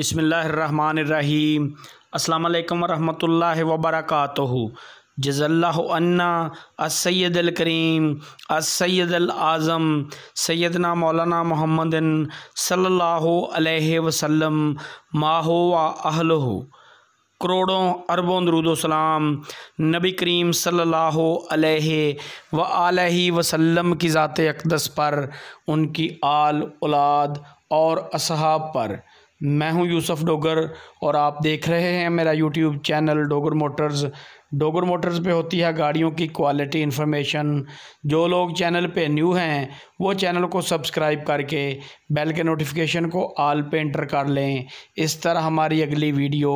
अस्सलाम बिसमीम् अल्लाम वरहमल वबरक जज़ल्लान्ना असैदलकरीम आजम सैयदना मौलाना मोहम्मद सल्लल्लाहु अलैहि वसल्लम माहो व अहलह करोड़ों अरबों सलाम नबी करीम सल्लल्लाहु अलैहि व आलिहि वसल्लम की ज़ात अकदस पर उनकी आल औलाद और असहाब पर मैं हूं यूसुफ डोगर और आप देख रहे हैं मेरा YouTube channel Dogar Motors Dogar Motors पे होती है गाड़ियों की क्वालिटी इन्फॉर्मेशन जो लोग चैनल पे न्यू हैं वो चैनल को सब्सक्राइब करके बेल के नोटिफिकेशन को आल पे इंटर कर लें इस तरह हमारी अगली वीडियो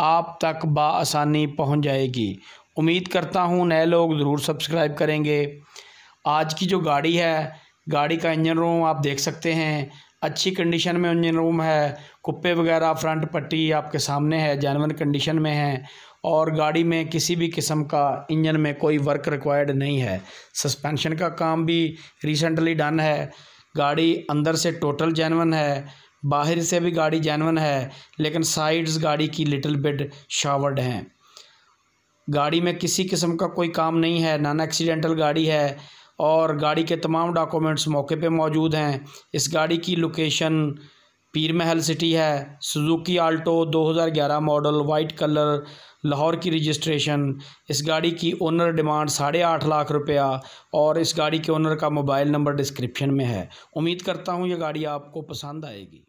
आप तक बसानी पहुँच जाएगी उम्मीद करता हूँ नए लोग ज़रूर सब्सक्राइब करेंगे आज की जो गाड़ी है गाड़ी का इंजन रूम आप देख सकते हैं अच्छी कंडीशन में इंजन रूम है कुप्पे वगैरह फ्रंट पट्टी आपके सामने है जैनवन कंडीशन में है और गाड़ी में किसी भी किस्म का इंजन में कोई वर्क रिक्वायर्ड नहीं है सस्पेंशन का काम भी रिसेंटली डन है गाड़ी अंदर से टोटल जैनवन है बाहर से भी गाड़ी जैनवन है लेकिन साइड्स गाड़ी की लिटिल बिड शावर्ड हैं गाड़ी में किसी किस्म का कोई काम नहीं है नॉन एक्सीडेंटल गाड़ी है और गाड़ी के तमाम डॉक्यूमेंट्स मौके पे मौजूद हैं इस गाड़ी की लोकेशन पीर महल सिटी है Suzuki Alto 2011 model white colour Lahore की रजिस्ट्रेशन इस गाड़ी की ओनर डिमांड साढ़े आठ लाख रुपया और इस गाड़ी के ओनर का मोबाइल नंबर डिस्क्रिप्शन में है उम्मीद करता हूँ ये गाड़ी आपको पसंद आएगी